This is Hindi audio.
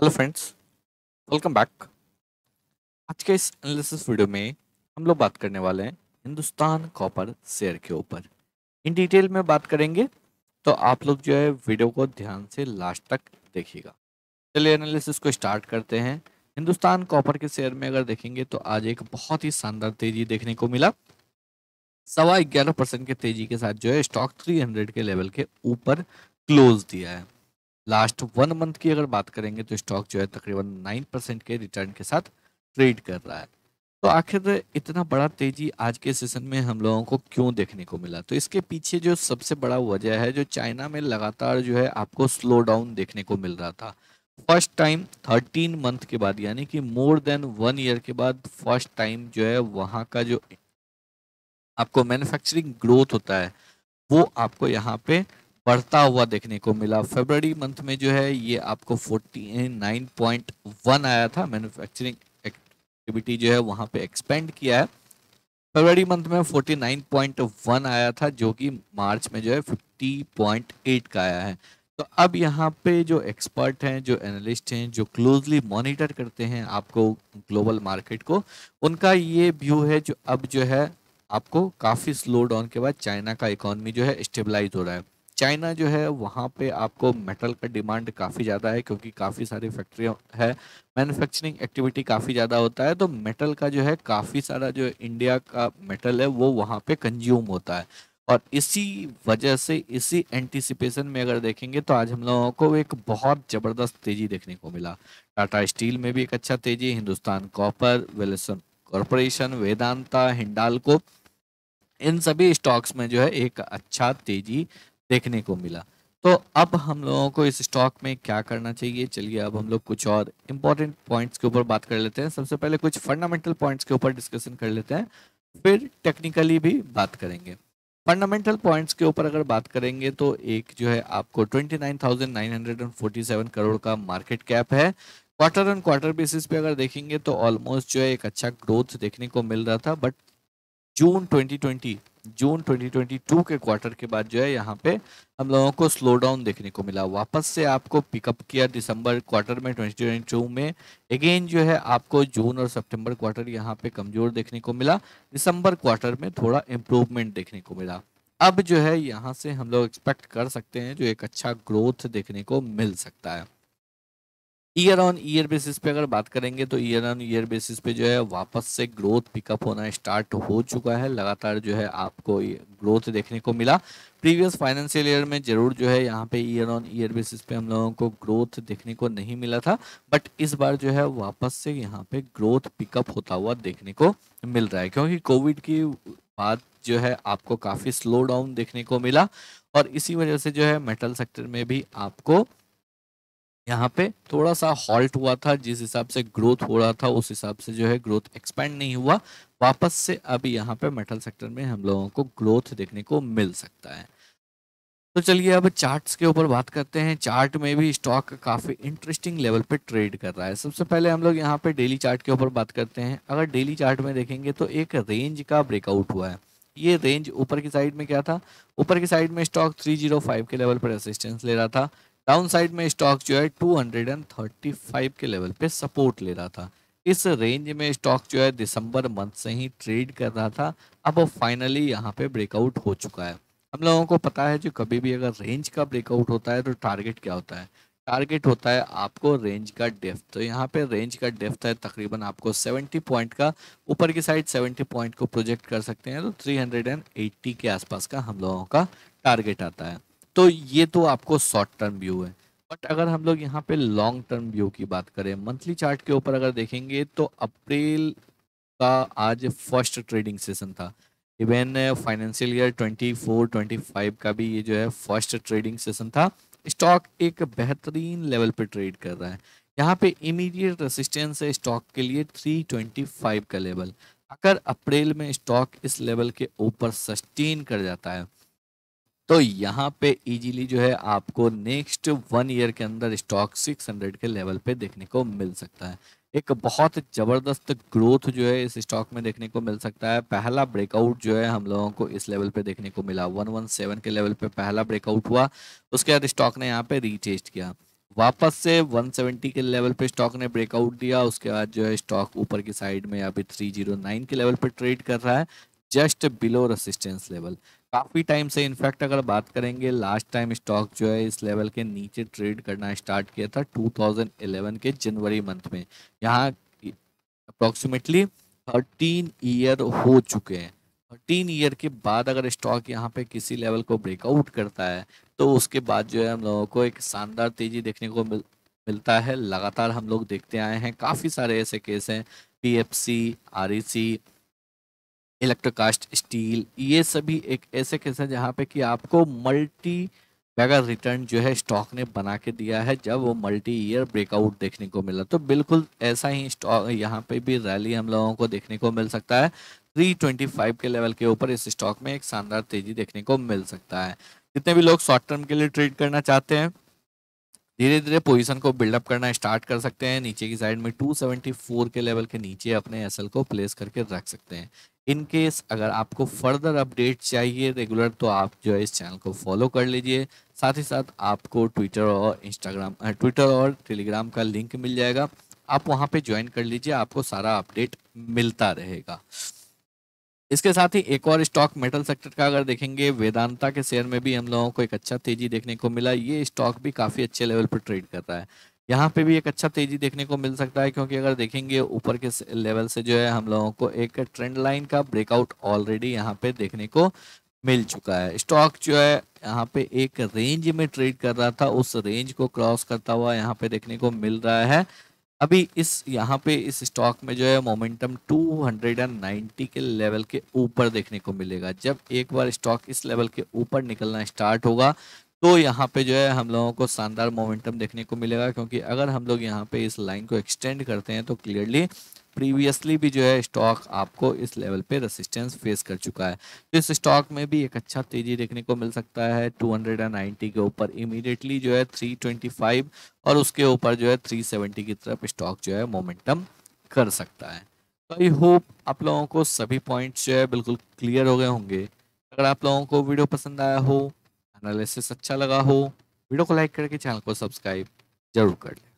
हेलो फ्रेंड्स वेलकम बैक आज के इस एनालिसिस वीडियो में हम लोग बात करने वाले हैं हिंदुस्तान कॉपर शेयर के ऊपर इन डिटेल में बात करेंगे तो आप लोग जो है वीडियो को ध्यान से लास्ट तक देखिएगा चलिए एनालिसिस को स्टार्ट करते हैं हिंदुस्तान कॉपर के शेयर में अगर देखेंगे तो आज एक बहुत ही शानदार तेजी देखने को मिला सवा ग्यारह परसेंट के तेजी के साथ जो है स्टॉक 300 के लेवल के ऊपर क्लोज दिया है लास्ट वन मंथ की अगर बात करेंगे तो स्टॉक जो है तकरीबन नाइन परसेंट के रिटर्न के साथ ट्रेड कर रहा है तो आखिर इतना बड़ा तेजी आज के सेशन में हम लोगों को क्यों देखने को मिला तो इसके पीछे जो सबसे बड़ा वजह है जो चाइना में लगातार जो है आपको स्लो डाउन देखने को मिल रहा था फर्स्ट टाइम थर्टीन मंथ के बाद यानी कि मोर देन वन ईयर के बाद फर्स्ट टाइम जो है वहाँ का जो आपको मैन्युफैक्चरिंग ग्रोथ होता है वो आपको यहाँ पे बढ़ता हुआ देखने को मिला फेबररी मंथ में जो है ये आपको 49.1 आया था मैन्युफैक्चरिंग एक्टिविटी जो है वहाँ पे एक्सपेंड किया है फरवरी मंथ में 49.1 आया था जो कि मार्च में जो है 50.8 का आया है तो अब यहाँ पे जो एक्सपर्ट हैं जो एनालिस्ट हैं जो क्लोजली मॉनिटर करते हैं आपको ग्लोबल मार्केट को उनका ये व्यू है जो अब जो है आपको काफ़ी स्लो डाउन के बाद चाइना का इकोनॉमी जो है स्टेबलाइज हो रहा है चाइना जो है वहाँ पे आपको मेटल का डिमांड काफ़ी ज़्यादा है क्योंकि काफ़ी सारी फैक्ट्रियाँ है मैन्युफैक्चरिंग एक्टिविटी काफ़ी ज़्यादा होता है तो मेटल का जो है काफ़ी सारा जो इंडिया का मेटल है वो वहाँ पे कंज्यूम होता है और इसी वजह से इसी एंटिसिपेशन में अगर देखेंगे तो आज हम लोगों को एक बहुत ज़बरदस्त तेज़ी देखने को मिला टाटा स्टील में भी एक अच्छा तेज़ी Hindustan copper Welspun corporation Vedanta Hindalco इन सभी स्टॉक्स में जो है एक अच्छा तेज़ी देखने को मिला तो अब हम लोगों को इस स्टॉक में क्या करना चाहिए चलिए अब हम लोग कुछ और इम्पोर्टेंट पॉइंट्स के ऊपर बात कर लेते हैं सबसे पहले कुछ फंडामेंटल पॉइंट्स के ऊपर डिस्कशन कर लेते हैं फिर टेक्निकली भी बात करेंगे फंडामेंटल पॉइंट्स के ऊपर अगर बात करेंगे तो एक जो है आपको 29,947 करोड़ का मार्केट कैप है क्वार्टर एंड क्वार्टर बेसिस पे अगर देखेंगे तो ऑलमोस्ट जो है एक अच्छा ग्रोथ देखने को मिल रहा था बट जून 2020 जून 2022 के क्वार्टर के बाद जो है यहाँ पे हम लोगों को स्लो डाउन देखने को मिला वापस से आपको पिकअप किया दिसंबर क्वार्टर में 2022 में अगेन जो है आपको जून और सितंबर क्वार्टर यहाँ पे कमजोर देखने को मिला दिसंबर क्वार्टर में थोड़ा इम्प्रूवमेंट देखने को मिला अब जो है यहाँ से हम लोग एक्सपेक्ट कर सकते हैं जो एक अच्छा ग्रोथ देखने को मिल सकता है ईयर ऑन ईयर बेसिस पे अगर बात करेंगे तो ईयर ऑन ईयर बेसिस पे जो है वापस से ग्रोथ पिकअप होना स्टार्ट हो चुका है लगातार जो है आपको ग्रोथ देखने को मिला प्रीवियस फाइनेंशियल ईयर में जरूर जो है यहाँ पे ईयर ऑन ईयर बेसिस पे हम लोगों को ग्रोथ देखने को नहीं मिला था बट इस बार जो है वापस से यहाँ पे ग्रोथ पिकअप होता हुआ देखने को मिल रहा है क्योंकि कोविड की बाद जो है आपको काफ़ी स्लो डाउन देखने को मिला और इसी वजह से जो है मेटल सेक्टर में भी आपको यहाँ पे थोड़ा सा हॉल्ट हुआ था जिस हिसाब से ग्रोथ हो रहा था उस हिसाब से जो है ग्रोथ एक्सपेंड नहीं हुआ वापस से अब यहाँ पे मेटल सेक्टर में हम लोगों को ग्रोथ देखने को मिल सकता है तो चलिए अब चार्ट्स के ऊपर बात करते हैं चार्ट में भी स्टॉक काफ़ी इंटरेस्टिंग लेवल पे ट्रेड कर रहा है सबसे पहले हम लोग यहाँ पे डेली चार्ट के ऊपर बात करते हैं अगर डेली चार्ट में देखेंगे तो एक रेंज का ब्रेकआउट हुआ है ये रेंज ऊपर की साइड में क्या था ऊपर की साइड में स्टॉक 305 के लेवल पर रेसिस्टेंस ले रहा था डाउन साइड में स्टॉक जो है 235 के लेवल पे सपोर्ट ले रहा था इस रेंज में स्टॉक जो है दिसंबर मंथ से ही ट्रेड कर रहा था अब फाइनली यहाँ पे ब्रेकआउट हो चुका है हम लोगों को पता है जो कभी भी अगर रेंज का ब्रेकआउट होता है तो टारगेट क्या होता है टारगेट होता है आपको रेंज का डेफ्थ तो यहाँ पे रेंज का डेफ्थ है तकरीबन आपको 70 पॉइंट का ऊपर की साइड 70 पॉइंट को प्रोजेक्ट कर सकते हैं तो 380 के आसपास का हम लोगों का टारगेट आता है तो ये तो आपको शॉर्ट टर्म व्यू है बट अगर हम लोग यहाँ पे लॉन्ग टर्म व्यू की बात करें मंथली चार्ट के ऊपर अगर देखेंगे तो अप्रैल का आज फर्स्ट ट्रेडिंग सेशन था इवन फाइनेंशियल ईयर 24 25 का भी ये जो है फर्स्ट ट्रेडिंग सेशन था स्टॉक एक बेहतरीन लेवल पे ट्रेड कर रहा है यहाँ पे इमीडिएट रेसिस्टेंस है स्टॉक के लिए 325 का लेवल अगर अप्रैल में स्टॉक इस लेवल के ऊपर सस्टेन कर जाता है तो यहाँ पे इजीली जो है आपको नेक्स्ट वन ईयर के अंदर स्टॉक सिक्स हंड्रेड के लेवल पे देखने को मिल सकता है एक बहुत ज़बरदस्त ग्रोथ जो है इस स्टॉक में देखने को मिल सकता है पहला ब्रेकआउट जो है हम लोगों को इस लेवल पे देखने को मिला वन वन सेवन के लेवल पे पहला ब्रेकआउट हुआ उसके बाद स्टॉक ने यहाँ पे रीचेस्ट किया वापस से 170 के लेवल पे स्टॉक ने ब्रेकआउट दिया उसके बाद जो है स्टॉक ऊपर की साइड में अभी 309 के लेवल पे ट्रेड कर रहा है जस्ट बिलो रेसिस्टेंस लेवल काफ़ी टाइम से इनफैक्ट अगर बात करेंगे लास्ट टाइम स्टॉक जो है इस लेवल के नीचे ट्रेड करना स्टार्ट किया था 2011 के जनवरी मंथ में यहाँ अप्रोक्सीमेटली 13 ईयर हो चुके हैं थर्टीन ईयर के बाद अगर स्टॉक यहाँ पे किसी लेवल को ब्रेकआउट करता है तो उसके बाद जो है हम लोगों को एक शानदार तेज़ी देखने को मिल मिलता है लगातार हम लोग देखते आए हैं काफ़ी सारे ऐसे केस हैं P F C R E C electrocast steel ये सभी एक ऐसे केस हैं जहाँ पे कि आपको मल्टी मेगा रिटर्न जो है स्टॉक ने बना के दिया है जब वो मल्टी ईयर ब्रेकआउट देखने को मिला तो बिल्कुल ऐसा ही स्टॉक यहाँ पे भी रैली हम लोगों को देखने को मिल सकता है 325 के लेवल के ऊपर इस स्टॉक में एक शानदार तेजी देखने को मिल सकता है जितने भी लोग शॉर्ट टर्म के लिए ट्रेड करना चाहते हैं धीरे धीरे पोजीशन को बिल्डअप करना स्टार्ट कर सकते हैं नीचे की साइड में 274 के लेवल के नीचे अपने एसएल को प्लेस करके रख सकते हैं इन केस अगर आपको फर्दर अपडेट चाहिए रेगुलर तो आप जो है इस चैनल को फॉलो कर लीजिए साथ ही साथ आपको ट्विटर और इंस्टाग्राम ट्विटर और टेलीग्राम का लिंक मिल जाएगा आप वहाँ पर ज्वाइन कर लीजिए आपको सारा अपडेट मिलता रहेगा इसके साथ ही एक और स्टॉक मेटल सेक्टर का अगर देखेंगे वेदांता के शेयर में भी हम लोगों को एक अच्छा तेजी देखने को मिला ये स्टॉक भी काफ़ी अच्छे लेवल पर ट्रेड कर रहा है यहाँ पे भी एक अच्छा तेजी देखने को मिल सकता है क्योंकि अगर देखेंगे ऊपर के लेवल से जो है हम लोगों को एक ट्रेंड लाइन का ब्रेकआउट ऑलरेडी यहाँ पे देखने को मिल चुका है स्टॉक जो है यहाँ पे एक रेंज में ट्रेड कर रहा था उस रेंज को क्रॉस करता हुआ यहाँ पे देखने को मिल रहा है अभी इस यहाँ पे इस स्टॉक में जो है मोमेंटम 290 के लेवल के ऊपर देखने को मिलेगा जब एक बार स्टॉक इस लेवल के ऊपर निकलना स्टार्ट होगा तो यहाँ पे जो है हम लोगों को शानदार मोमेंटम देखने को मिलेगा क्योंकि अगर हम लोग यहाँ पे इस लाइन को एक्सटेंड करते हैं तो क्लियरली प्रीवियसली भी जो है स्टॉक आपको इस लेवल पे रेसिस्टेंस फेस कर चुका है तो इस स्टॉक में भी एक अच्छा तेजी देखने को मिल सकता है 290 के ऊपर इमीडिएटली जो है 325 और उसके ऊपर जो है 370 की तरफ स्टॉक जो है मोमेंटम कर सकता है तो आई होप आप लोगों को सभी पॉइंट्स जो है बिल्कुल क्लियर हो गए होंगे अगर आप लोगों को वीडियो पसंद आया हो एनालिसिस अच्छा लगा हो वीडियो को लाइक करके चैनल को सब्सक्राइब जरूर कर लें